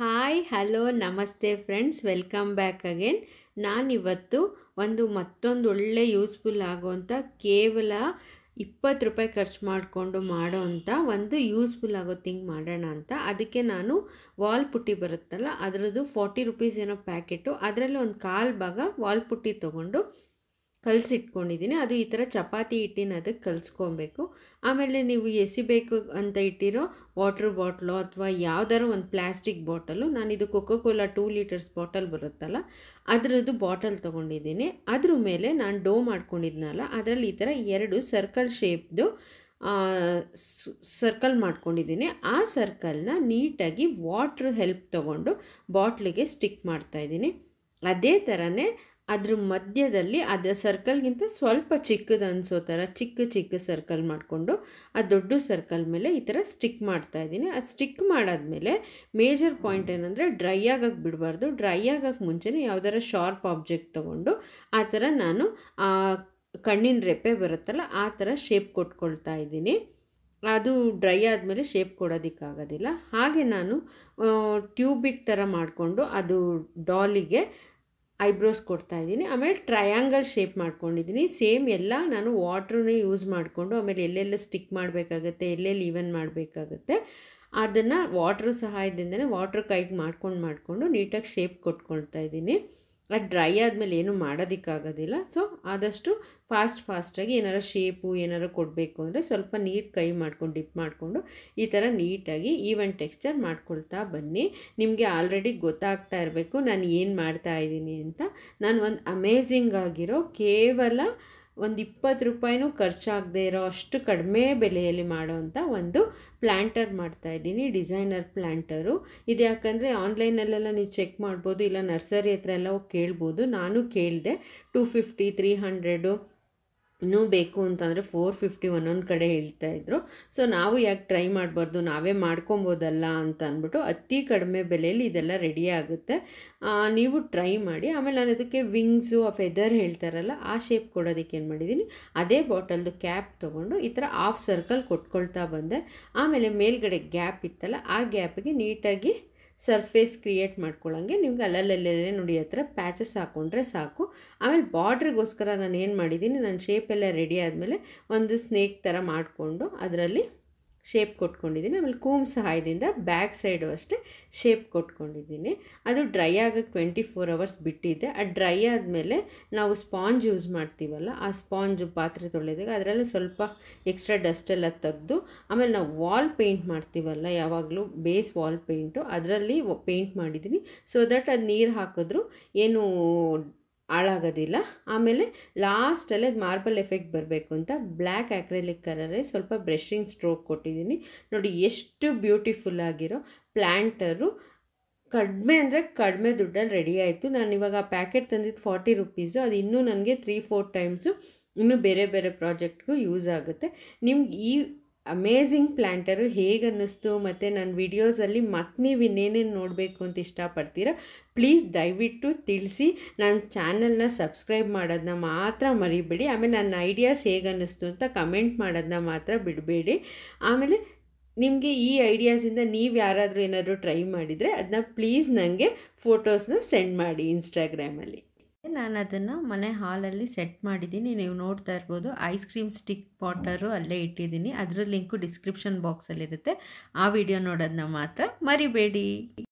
hi hello ನಮಸ್ತೆ friends welcome back again ನಾನಿವತ್ತು ಒಂದು ಮತ್ತೊಂದು ಒಳ್ಳೆ ಯೂಸ್ಫುಲ್ ಆಗುವಂಥ ಕೇವಲ ಇಪ್ಪತ್ತು ರೂಪಾಯಿ ಖರ್ಚು ಮಾಡಿಕೊಂಡು ಮಾಡೋ ಅಂಥ ಒಂದು ಯೂಸ್ಫುಲ್ ಆಗೋ ಥಿಂಗ್ ಮಾಡೋಣ ಅಂತ ಅದಕ್ಕೆ ನಾನು ವಾಲ್ ಪುಟ್ಟಿ ಬರುತ್ತಲ್ಲ ಅದರದ್ದು ಫಾರ್ಟಿ ರುಪೀಸ್ ಏನೋ ಪ್ಯಾಕೆಟು ಅದರಲ್ಲಿ ಒಂದು ಕಾಲು ಭಾಗ ವಾಲ್ ಪುಟ್ಟಿ ತೊಗೊಂಡು ಕಲಸಿಟ್ಕೊಂಡಿದ್ದೀನಿ ಅದು ಈ ಥರ ಚಪಾತಿ ಹಿಟ್ಟಿನ ಅದಕ್ಕೆ ಕಲಿಸ್ಕೊಬೇಕು ಆಮೇಲೆ ನೀವು ಎಸಿಬೇಕು ಅಂತ ಇಟ್ಟಿರೋ ವಾಟ್ರ್ ಬಾಟ್ಲು ಅಥವಾ ಯಾವ್ದಾದ್ರು ಒಂದು ಪ್ಲ್ಯಾಸ್ಟಿಕ್ ಬಾಟಲು ನಾನು ಇದು Coca Cola two litres bottle ಬರುತ್ತಲ್ಲ ಅದರದ್ದು ಬಾಟಲ್ ತೊಗೊಂಡಿದ್ದೀನಿ ಅದ್ರ ಮೇಲೆ ನಾನು ಡೋ ಮಾಡ್ಕೊಂಡಿದ್ನಲ್ಲ ಅದರಲ್ಲಿ ಈ ಥರ ಎರಡು ಸರ್ಕಲ್ ಶೇಪ್ದು ಸರ್ಕಲ್ ಮಾಡ್ಕೊಂಡಿದ್ದೀನಿ ಆ ಸರ್ಕಲ್ನ ನೀಟಾಗಿ ವಾಟ್ರ್ ಹೆಲ್ಪ್ ತೊಗೊಂಡು ಬಾಟ್ಲಿಗೆ ಸ್ಟಿಕ್ ಮಾಡ್ತಾಯಿದ್ದೀನಿ ಅದೇ ಥರನೇ ಅದ್ರ ಮಧ್ಯದಲ್ಲಿ ಅದು ಸರ್ಕಲ್ಗಿಂತ ಸ್ವಲ್ಪ ಚಿಕ್ಕದು ಅನಿಸೋ ಥರ ಚಿಕ್ಕ ಚಿಕ್ಕ ಸರ್ಕಲ್ ಮಾಡಿಕೊಂಡು ಆ ದೊಡ್ಡ ಸರ್ಕಲ್ ಮೇಲೆ ಈ ಥರ ಸ್ಟಿಕ್ ಮಾಡ್ತಾ ಇದ್ದೀನಿ ಆ ಸ್ಟಿಕ್ ಮಾಡಾದಮೇಲೆ ಮೇಜರ್ ಪಾಯಿಂಟ್ ಏನಂದರೆ ಡ್ರೈ ಆಗಕ್ಕೆ ಬಿಡಬಾರ್ದು ಡ್ರೈ ಆಗೋಕ್ಕೆ ಮುಂಚೆನೇ ಯಾವ್ದಾರ ಶಾರ್ಪ್ ಆಬ್ಜೆಕ್ಟ್ ತೊಗೊಂಡು ಆ ಥರ ನಾನು ಆ ಕಣ್ಣಿನ ರೆಪೆ ಬರುತ್ತಲ್ಲ ಆ ಥರ ಶೇಪ್ ಕೊಟ್ಕೊಳ್ತಾ ಇದ್ದೀನಿ ಅದು ಡ್ರೈ ಆದಮೇಲೆ ಶೇಪ್ ಕೊಡೋದಕ್ಕಾಗೋದಿಲ್ಲ ಹಾಗೆ ನಾನು ಟ್ಯೂಬಿಗೆ ಥರ ಮಾಡಿಕೊಂಡು ಅದು ಡಾಲಿಗೆ ಐಬ್ರೋಸ್ ಕೊಡ್ತಾ ಇದ್ದೀನಿ ಆಮೇಲೆ ಟ್ರಯಾಂಗಲ್ ಶೇಪ್ ಮಾಡ್ಕೊಂಡಿದ್ದೀನಿ ಸೇಮ್ ಎಲ್ಲ ನಾನು ವಾಟ್ರನ್ನೇ ಯೂಸ್ ಮಾಡಿಕೊಂಡು ಆಮೇಲೆ ಎಲ್ಲೆಲ್ಲ ಸ್ಟಿಕ್ ಮಾಡಬೇಕಾಗತ್ತೆ ಎಲ್ಲೆಲ್ಲಿ ಈವನ್ ಮಾಡಬೇಕಾಗತ್ತೆ ಅದನ್ನು ವಾಟ್ರ್ ಸಹಾಯದಿಂದನೇ ವಾಟ್ರ್ ಕೈಗೆ ಮಾಡ್ಕೊಂಡು ಮಾಡಿಕೊಂಡು ನೀಟಾಗಿ ಶೇಪ್ ಕೊಟ್ಕೊಳ್ತಾ ಇದ್ದೀನಿ ಅದು ಡ್ರೈ ಆದಮೇಲೆ ಏನು ಮಾಡೋದಕ್ಕಾಗೋದಿಲ್ಲ ಸೊ ಆದಷ್ಟು ಫಾಸ್ಟ್ ಫಾಸ್ಟಾಗಿ ಏನಾರು ಶೇಪು ಏನಾರು ಕೊಡಬೇಕು ಅಂದರೆ ಸ್ವಲ್ಪ ನೀರು ಕೈ ಮಾಡ್ಕೊಂಡು ಡಿಪ್ ಮಾಡಿಕೊಂಡು ಈ ಥರ ನೀಟಾಗಿ ಈವನ್ ಟೆಕ್ಸ್ಚರ್ ಮಾಡ್ಕೊಳ್ತಾ ಬನ್ನಿ ನಿಮಗೆ ಆಲ್ರೆಡಿ ಗೊತ್ತಾಗ್ತಾ ಇರಬೇಕು ನಾನು ಏನು ಮಾಡ್ತಾ ಇದ್ದೀನಿ ಅಂತ ನಾನು ಒಂದು ಅಮೇಝಿಂಗ್ ಆಗಿರೋ ಕೇವಲ ಒಂದು ಇಪ್ಪತ್ತು ರೂಪಾಯಿನೂ ಖರ್ಚಾಗದೇ ಇರೋ ಅಷ್ಟು ಕಡಿಮೆ ಬೆಲೆಯಲ್ಲಿ ಮಾಡೋವಂಥ ಒಂದು ಪ್ಲ್ಯಾಂಟರ್ ಮಾಡ್ತಾ ಇದ್ದೀನಿ ಡಿಸೈನರ್ ಪ್ಲ್ಯಾಂಟರು ಇದು ಯಾಕಂದರೆ ಆನ್ಲೈನಲ್ಲೆಲ್ಲ ನೀವು ಚೆಕ್ ಮಾಡ್ಬೋದು ಇಲ್ಲ ನರ್ಸರಿ ಹತ್ರ ಎಲ್ಲ ಹೋಗಿ ಕೇಳ್ಬೋದು ನಾನು ಕೇಳಿದೆ ಟೂ ಫಿಫ್ಟಿ ತ್ರೀ ಹಂಡ್ರೆಡು ಇನ್ನೂ ಬೇಕು ಅಂತಂದರೆ ಫೋರ್ ಫಿಫ್ಟಿ ಒಂದೊಂದು ಕಡೆ ಹೇಳ್ತಾ ಇದ್ರು ಸೊ ನಾವು ಯಾಕೆ ಟ್ರೈ ಮಾಡಬಾರ್ದು ನಾವೇ ಮಾಡ್ಕೊಬೋದಲ್ಲ ಅಂತ ಅಂದ್ಬಿಟ್ಟು ಅತಿ ಕಡಿಮೆ ಬೆಲೆಯಲ್ಲಿ ಇದೆಲ್ಲ ರೆಡಿ ಆಗುತ್ತೆ ನೀವು ಟ್ರೈ ಮಾಡಿ ಆಮೇಲೆ ನಾನು ಅದಕ್ಕೆ ವಿಂಗ್ಸು ಆ ಫೆದರ್ ಹೇಳ್ತಾರಲ್ಲ ಆ ಶೇಪ್ ಕೊಡೋದಕ್ಕೆ ಏನು ಮಾಡಿದ್ದೀನಿ ಅದೇ ಬಾಟಲ್ದು ಕ್ಯಾಪ್ ತೊಗೊಂಡು ಈ ಥರ ಹಾಫ್ ಸರ್ಕಲ್ ಕೊಟ್ಕೊಳ್ತಾ ಬಂದೆ ಆಮೇಲೆ ಮೇಲ್ಗಡೆ ಗ್ಯಾಪ್ ಇತ್ತಲ್ಲ ಆ ಗ್ಯಾಪ್ಗೆ ನೀಟಾಗಿ ಸರ್ಫೇಸ್ ಕ್ರಿಯೇಟ್ ಮಾಡ್ಕೊಳ್ಳೋಂಗೆ ನಿಮ್ಗೆ ಅಲ್ಲಲ್ಲಲ್ಲೇ ನೋಡಿ ಹತ್ರ ಪ್ಯಾಚಸ್ ಹಾಕ್ಕೊಂಡ್ರೆ ಸಾಕು ಆಮೇಲೆ ಬಾರ್ಡ್ರಿಗೋಸ್ಕರ ನಾನು ಏನು ಮಾಡಿದ್ದೀನಿ ನನ್ನ ಶೇಪ್ ಎಲ್ಲ ರೆಡಿ ಆದಮೇಲೆ ಒಂದು ಸ್ನೇಕ್ ಥರ ಮಾಡಿಕೊಂಡು ಅದರಲ್ಲಿ ಶೇಪ್ ಕೊಟ್ಕೊಂಡಿದ್ದೀನಿ ಆಮೇಲೆ ಕೂಮ್ ಸಹಾಯದಿಂದ ಬ್ಯಾಕ್ ಸೈಡು ಅಷ್ಟೇ ಶೇಪ್ ಕೊಟ್ಕೊಂಡಿದ್ದೀನಿ ಅದು ಡ್ರೈ ಆಗೋಕ್ಕೆ ಟ್ವೆಂಟಿ ಫೋರ್ ಅವರ್ಸ್ ಬಿಟ್ಟಿದ್ದೆ ಆ ಡ್ರೈ ಆದಮೇಲೆ ನಾವು ಸ್ಪಾಂಜ್ ಯೂಸ್ ಮಾಡ್ತೀವಲ್ಲ ಆ ಸ್ಪಾಂಜ್ ಪಾತ್ರೆ ತೊಳೆದಾಗ ಅದರಲ್ಲಿ ಸ್ವಲ್ಪ ಎಕ್ಸ್ಟ್ರಾ ಡಸ್ಟೆಲ್ಲ ತೆಗೆದು ಆಮೇಲೆ ನಾವು ವಾಲ್ ಪೇಂಟ್ ಮಾಡ್ತೀವಲ್ಲ ಯಾವಾಗಲೂ ಬೇಸ್ ವಾಲ್ ಪೇಂಟು ಅದರಲ್ಲಿ ಪೇಂಟ್ ಮಾಡಿದ್ದೀನಿ ಸೊ ದಟ್ ಅದು ನೀರು ಹಾಕಿದ್ರು ಏನು ಹಾಳಾಗೋದಿಲ್ಲ ಆಮೇಲೆ ಲಾಸ್ಟಲ್ಲಿ ಅದು ಮಾರ್ಬಲ್ ಎಫೆಕ್ಟ್ ಬರಬೇಕು ಅಂತ ಬ್ಲ್ಯಾಕ್ ಆ್ಯಕ್ರೆಲಿಕ್ ಕಲರೇ ಸ್ವಲ್ಪ ಬ್ರಷಿಂಗ್ ಸ್ಟ್ರೋಕ್ ಕೊಟ್ಟಿದ್ದೀನಿ ನೋಡಿ ಎಷ್ಟು ಬ್ಯೂಟಿಫುಲ್ ಆಗಿರೋ ಪ್ಲ್ಯಾಂಟರು ಕಡಿಮೆ ಅಂದರೆ ಕಡಿಮೆ ದುಡ್ಡಲ್ಲಿ ರೆಡಿ ಆಯಿತು ನಾನು ಇವಾಗ ಆ ಪ್ಯಾಕೆಟ್ ತಂದಿದ್ದು ಫಾರ್ಟಿ ರುಪೀಸು ಅದು ಇನ್ನೂ ನನಗೆ ತ್ರೀ ಫೋರ್ ಟೈಮ್ಸು ಇನ್ನೂ ಬೇರೆ ಬೇರೆ ಪ್ರಾಜೆಕ್ಟ್ಗೂ ಯೂಸ್ ಆಗುತ್ತೆ ನಿಮ್ಗೆ ಈ ಅಮೇಝಿಂಗ್ ಪ್ಲ್ಯಾಂಟರು ಹೇಗೆ ಅನ್ನಿಸ್ತು ಮತ್ತು ನನ್ನ ವೀಡಿಯೋಸಲ್ಲಿ ಮತ್ತೆ ನೀವು ಇನ್ನೇನೇನು ನೋಡಬೇಕು ಅಂತ ಇಷ್ಟಪಡ್ತೀರ ಪ್ಲೀಸ್ ದಯವಿಟ್ಟು ತಿಳಿಸಿ ನನ್ನ ಚಾನಲ್ನ ಸಬ್ಸ್ಕ್ರೈಬ್ ಮಾಡೋದನ್ನ ಮಾತ್ರ ಮರಿಬೇಡಿ ಆಮೇಲೆ ನನ್ನ ಐಡಿಯಾಸ್ ಹೇಗೆ ಅನ್ನಿಸ್ತು ಅಂತ ಕಮೆಂಟ್ ಮಾಡೋದನ್ನ ಮಾತ್ರ ಬಿಡಬೇಡಿ ಆಮೇಲೆ ನಿಮಗೆ ಈ ಐಡಿಯಾಸಿಂದ ನೀವು ಯಾರಾದರೂ ಏನಾದರೂ ಟ್ರೈ ಮಾಡಿದರೆ ಅದನ್ನ ಪ್ಲೀಸ್ ನನಗೆ ಫೋಟೋಸ್ನ ಸೆಂಡ್ ಮಾಡಿ ಇನ್ಸ್ಟಾಗ್ರಾಮಲ್ಲಿ ನಾನು ಅದನ್ನು ಮನೆ ಹಾಲಲ್ಲಿ ಸೆಟ್ ಮಾಡಿದ್ದೀನಿ ನೀವು ನೋಡ್ತಾ ಇರ್ಬೋದು ಐಸ್ ಕ್ರೀಮ್ ಸ್ಟಿಕ್ ಪಾಟರು ಅಲ್ಲೇ ಇಟ್ಟಿದ್ದೀನಿ ಅದರ ಲಿಂಕು ಡಿಸ್ಕ್ರಿಪ್ಷನ್ ಬಾಕ್ಸಲ್ಲಿರುತ್ತೆ ಆ ವಿಡಿಯೋ ನೋಡೋದನ್ನ ಮಾತ್ರ ಮರಿಬೇಡಿ